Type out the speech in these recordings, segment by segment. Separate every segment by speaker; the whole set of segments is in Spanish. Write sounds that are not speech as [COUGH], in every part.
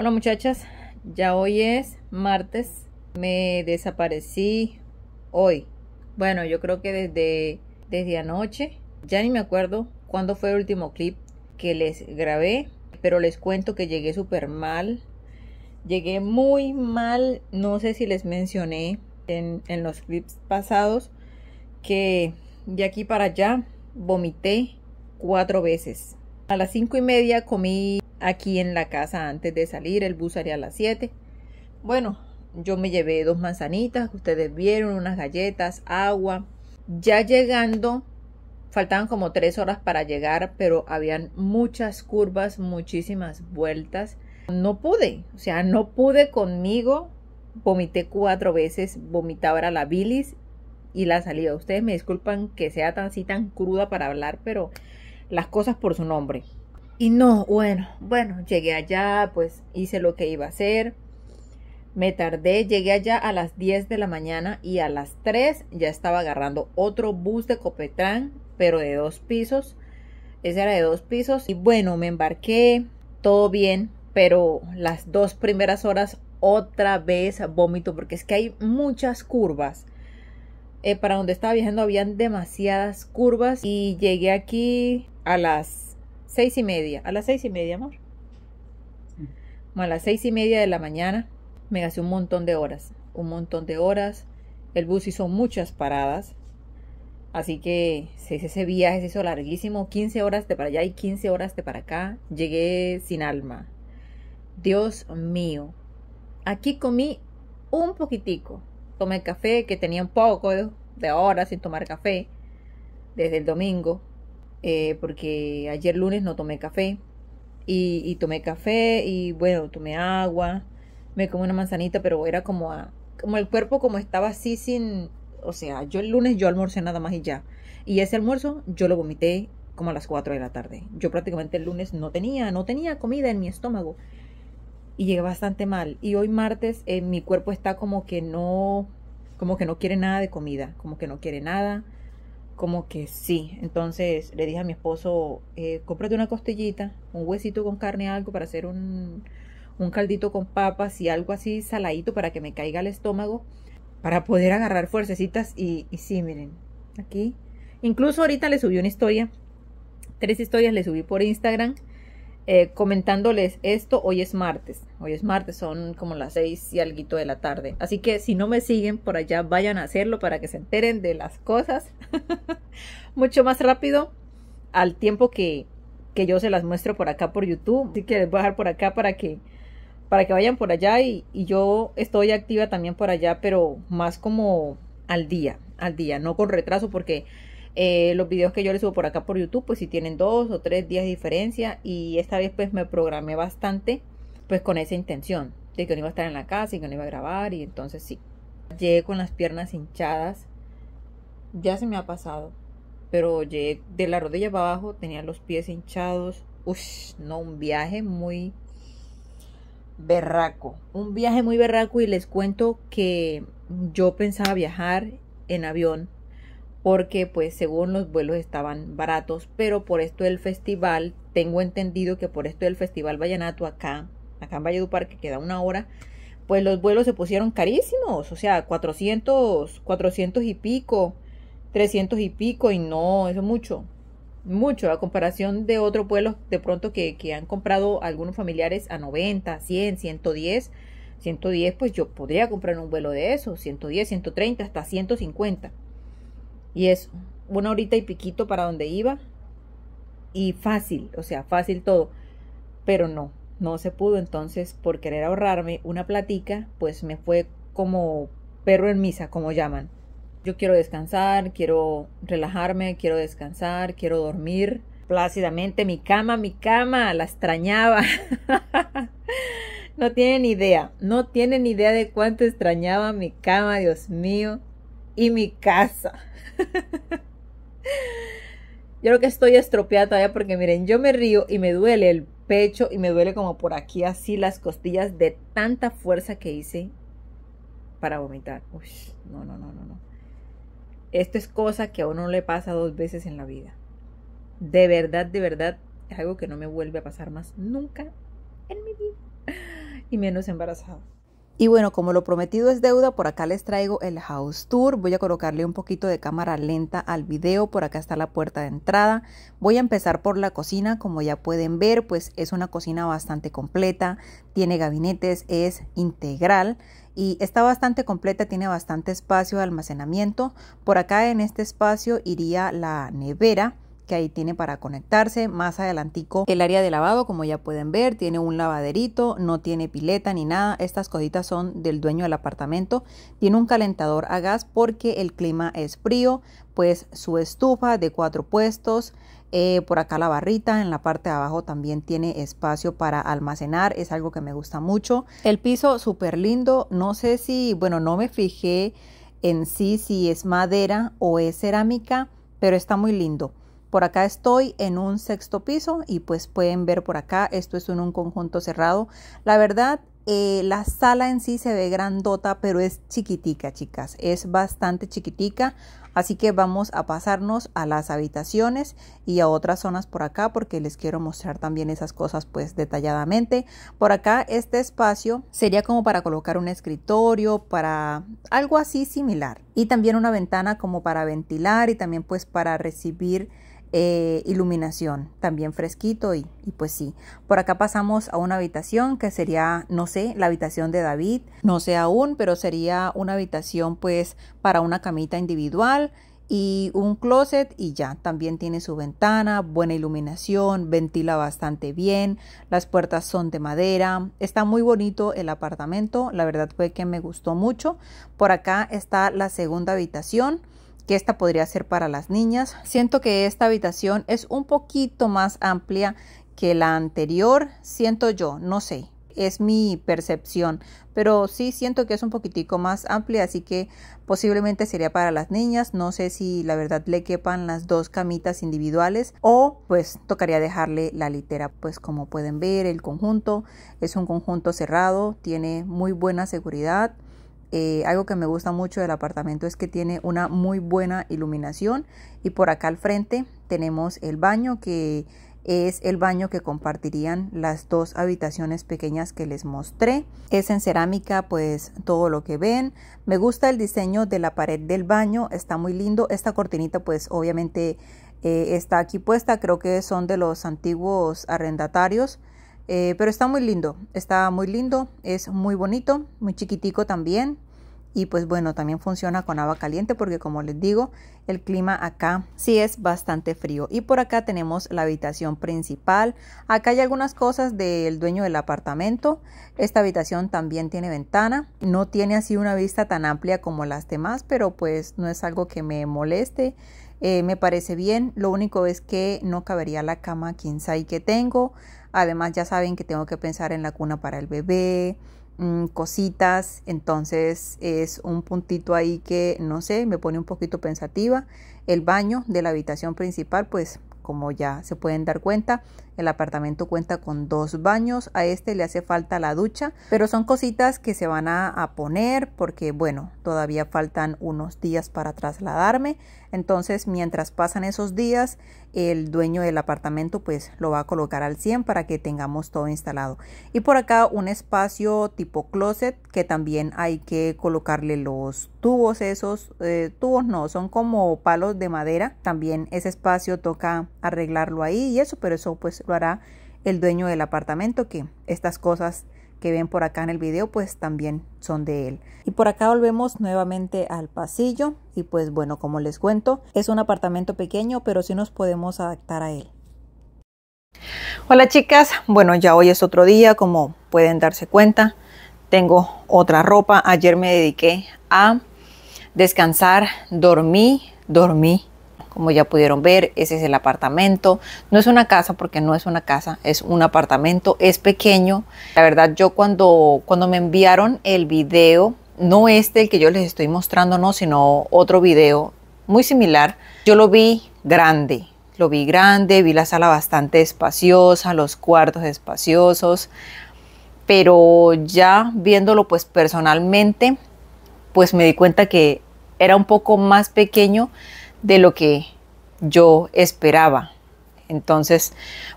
Speaker 1: Hola muchachas, ya hoy es martes, me desaparecí hoy. Bueno, yo creo que desde, desde anoche, ya ni me acuerdo cuándo fue el último clip que les grabé, pero les cuento que llegué súper mal. Llegué muy mal, no sé si les mencioné en, en los clips pasados que de aquí para allá vomité cuatro veces. A las cinco y media comí aquí en la casa antes de salir, el bus haría a las 7. Bueno, yo me llevé dos manzanitas ustedes vieron, unas galletas, agua. Ya llegando, faltaban como tres horas para llegar, pero habían muchas curvas, muchísimas vueltas. No pude, o sea, no pude conmigo. Vomité cuatro veces, vomitaba la bilis y la salida. Ustedes me disculpan que sea tan así tan cruda para hablar, pero las cosas por su nombre. Y no, bueno, bueno, llegué allá, pues hice lo que iba a hacer. Me tardé, llegué allá a las 10 de la mañana y a las 3 ya estaba agarrando otro bus de Copetrán, pero de dos pisos. Ese era de dos pisos. Y bueno, me embarqué, todo bien, pero las dos primeras horas otra vez vómito, porque es que hay muchas curvas. Eh, para donde estaba viajando habían demasiadas curvas y llegué aquí a las Seis y media. A las seis y media, amor. a las seis y media de la mañana me gasté un montón de horas. Un montón de horas. El bus hizo muchas paradas. Así que ese viaje se hizo larguísimo, 15 horas de para allá y 15 horas de para acá. Llegué sin alma. Dios mío. Aquí comí un poquitico. Tomé café, que tenía un poco de horas sin tomar café, desde el domingo. Eh, porque ayer lunes no tomé café y, tomé café y bueno, tomé agua, me comí una manzanita, pero era como, a, como el cuerpo como estaba así sin, o sea, yo el lunes yo almorcé nada más y ya. Y ese almuerzo yo lo vomité como a las 4 de la tarde. Yo prácticamente el lunes no tenía, no tenía comida en mi estómago. Y llegué bastante mal. Y hoy martes eh, mi cuerpo está como que no, como que no quiere nada de comida, como que no quiere nada como que sí. Entonces le dije a mi esposo, eh, cómprate una costillita, un huesito con carne, algo para hacer un, un caldito con papas y algo así saladito para que me caiga el estómago, para poder agarrar fuercecitas. Y, y sí, miren, aquí. Incluso ahorita le subí una historia, tres historias le subí por Instagram eh, comentándoles esto, hoy es martes, hoy es martes, son como las seis y algo de la tarde, así que si no me siguen por allá, vayan a hacerlo para que se enteren de las cosas [LAUGHS] mucho más rápido al tiempo que, que yo se las muestro por acá por YouTube, así que les voy a dejar por acá para que para que vayan por allá y, y, yo estoy activa también por allá, pero más como al día, al día, no con retraso, porque eh, los videos que yo les subo por acá por YouTube, pues si tienen dos o tres días de diferencia. Y esta vez pues me programé bastante, pues con esa intención, de que no iba a estar en la casa y que no iba a grabar. Y entonces sí, llegué con las piernas hinchadas. Ya se me ha pasado, pero llegué de la rodilla para abajo, tenía los pies hinchados. Ush, no, un viaje muy berraco. Un viaje muy berraco y les cuento que yo pensaba viajar en avión porque pues según los vuelos estaban baratos, pero por esto del festival, tengo entendido que por esto del festival Vallenato acá, acá en Valledupar, que queda una hora, pues los vuelos se pusieron carísimos, o sea, 400, 400 y pico, 300 y pico, y no, eso es mucho, mucho, a comparación de otros vuelos de pronto que, que han comprado algunos familiares a 90, 100, 110, 110, pues yo podría comprar un vuelo de eso, 110, 130, hasta 150 y es una horita y piquito para donde iba. Y fácil, o sea, fácil todo. Pero no, no se pudo. Entonces, por querer ahorrarme una platica, pues me fue como perro en misa, como llaman. Yo quiero descansar, quiero relajarme, quiero descansar, quiero dormir plácidamente. Mi cama, mi cama, la extrañaba. [LAUGHS] no tienen idea, no tienen idea de cuánto extrañaba mi cama, Dios mío y mi casa. yo creo que estoy estropeada todavía porque miren, yo me río y me duele el pecho y me duele como por aquí así las costillas de tanta fuerza que hice para vomitar. Uy, no, no, no, no, no. Esto es cosa que a uno le pasa dos veces en la vida. De verdad, de verdad, es algo que no me vuelve a pasar más nunca en mi vida. Y menos embarazada. Y bueno, como lo prometido es deuda, por acá les traigo el house tour. Voy a colocarle un poquito de cámara lenta al video. Por acá está la puerta de entrada. Voy a empezar por la cocina. Como ya pueden ver, pues es una cocina bastante completa. Tiene gabinetes, es integral y está bastante completa, tiene bastante espacio de almacenamiento. Por acá en este espacio iría la nevera que ahí tiene para conectarse. Más adelantico el área de lavado, como ya pueden ver, tiene un lavaderito, no tiene pileta ni nada. Estas cositas son del dueño del apartamento. Tiene un calentador a gas porque el clima es frío, pues su estufa de cuatro puestos. Eh, por acá la barrita, en la parte de abajo también tiene espacio para almacenar, es algo que me gusta mucho. El piso súper lindo, no sé si, bueno, no me fijé en sí si es madera o es cerámica, pero está muy lindo. Por acá estoy en un sexto piso y pues pueden ver por acá, esto es en un conjunto cerrado. La verdad, eh, la sala en sí se ve grandota, pero es chiquitica, chicas. Es bastante chiquitica. Así que vamos a pasarnos a las habitaciones y a otras zonas por acá porque les quiero mostrar también esas cosas pues detalladamente. Por acá este espacio sería como para colocar un escritorio, para algo así similar. Y también una ventana como para ventilar y también pues para recibir eh, iluminación, también fresquito y, y, pues sí. Por acá pasamos a una habitación que sería, no sé, la habitación de David, no sé aún, pero sería una habitación pues para una camita individual y un closet y ya, también tiene su ventana, buena iluminación, ventila bastante bien, las puertas son de madera, está muy bonito el apartamento, la verdad fue que me gustó mucho. Por acá está la segunda habitación que esta podría ser para las niñas. Siento que esta habitación es un poquito más amplia que la anterior, siento yo, no sé, es mi percepción, pero sí siento que es un poquitico más amplia, así que posiblemente sería para las niñas, no sé si la verdad le quepan las dos camitas individuales o pues tocaría dejarle la litera, pues como pueden ver el conjunto es un conjunto cerrado, tiene muy buena seguridad eh, algo que me gusta mucho del apartamento es que tiene una muy buena iluminación y por acá al frente tenemos el baño que es el baño que compartirían las dos habitaciones pequeñas que les mostré. Es en cerámica pues todo lo que ven. Me gusta el diseño de la pared del baño, está muy lindo. Esta cortinita pues obviamente eh, está aquí puesta, creo que son de los antiguos arrendatarios eh, pero está muy lindo, está muy lindo, es muy bonito, muy chiquitico también. Y pues bueno, también funciona con agua caliente porque como les digo, el clima acá sí es bastante frío. Y por acá tenemos la habitación principal. Acá hay algunas cosas del dueño del apartamento. Esta habitación también tiene ventana. No tiene así una vista tan amplia como las demás, pero pues no es algo que me moleste. Eh, me parece bien, lo único es que no cabería la cama sabe que tengo, además ya saben que tengo que pensar en la cuna para el bebé, mm, cositas, entonces es un puntito ahí que no sé, me pone un poquito pensativa, el baño de la habitación principal pues como ya se pueden dar cuenta el apartamento cuenta con dos baños, a este le hace falta la ducha, pero son cositas que se van a, poner porque, bueno, todavía faltan unos días para trasladarme. Entonces, mientras pasan esos días, el dueño del apartamento pues lo va a colocar al 100 para que tengamos todo instalado. Y por acá un espacio tipo closet que también hay que colocarle los tubos, esos eh, tubos no, son como palos de madera. También ese espacio toca arreglarlo ahí y eso, pero eso pues lo hará el dueño del apartamento, que estas cosas que ven por acá en el video pues también son de él. Y por acá volvemos nuevamente al pasillo y pues bueno, como les cuento, es un apartamento pequeño pero sí nos podemos adaptar a él. Hola chicas, bueno ya hoy es otro día como pueden darse cuenta, tengo otra ropa, ayer me dediqué a descansar, dormí, dormí, como ya pudieron ver, ese es el apartamento. No es una casa porque no es una casa, es un apartamento, es pequeño. La verdad, yo cuando, cuando me enviaron el video, no este el que yo les estoy mostrando, no, sino otro video muy similar, yo lo vi grande. Lo vi grande, vi la sala bastante espaciosa, los cuartos espaciosos, pero ya viéndolo pues personalmente, pues me di cuenta que era un poco más pequeño de lo que yo esperaba. Entonces,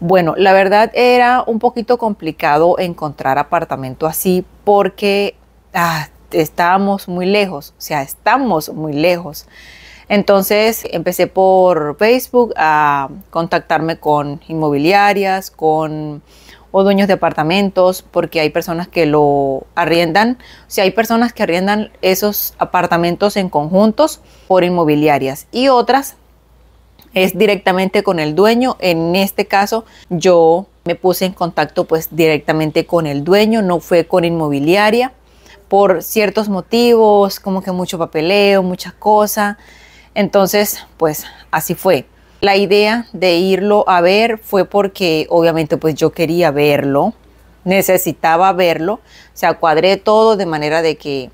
Speaker 1: bueno, la verdad era un poquito complicado encontrar apartamento así porque ah, estábamos muy lejos, o sea, estamos muy lejos. Entonces empecé por Facebook a contactarme con inmobiliarias, con o dueños de apartamentos, porque hay personas que lo arriendan. si hay personas que arriendan esos apartamentos en conjuntos por inmobiliarias y otras es directamente con el dueño. En este caso, yo me puse en contacto pues directamente con el dueño, no fue con inmobiliaria por ciertos motivos, como que mucho papeleo, muchas cosas. Entonces, pues así fue la idea de irlo a ver fue porque obviamente pues yo quería verlo, necesitaba verlo, o sea, cuadré todo de manera de que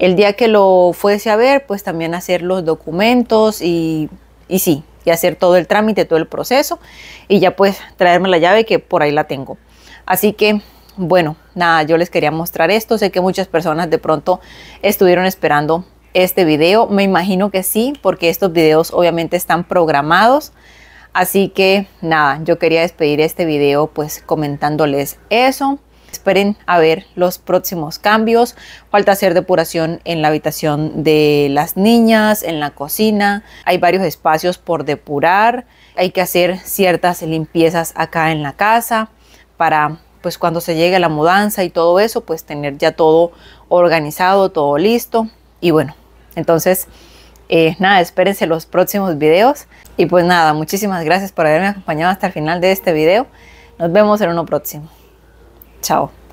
Speaker 1: el día que lo fuese a ver, pues también hacer los documentos y, y sí, y hacer todo el trámite, todo el proceso y ya pues traerme la llave que por ahí la tengo. Así que bueno, nada, yo les quería mostrar esto, sé que muchas personas de pronto estuvieron esperando este video? Me imagino que sí, porque estos videos obviamente están programados. Así que nada, yo quería despedir este video pues comentándoles eso. Esperen a ver los próximos cambios. Falta hacer depuración en la habitación de las niñas, en la cocina. Hay varios espacios por depurar. Hay que hacer ciertas limpiezas acá en la casa para pues cuando se llegue a la mudanza y todo eso, pues tener ya todo organizado, todo listo. Y bueno, entonces, eh, nada, espérense los próximos videos. Y pues nada, muchísimas gracias por haberme acompañado hasta el final de este video. Nos vemos en uno próximo. Chao.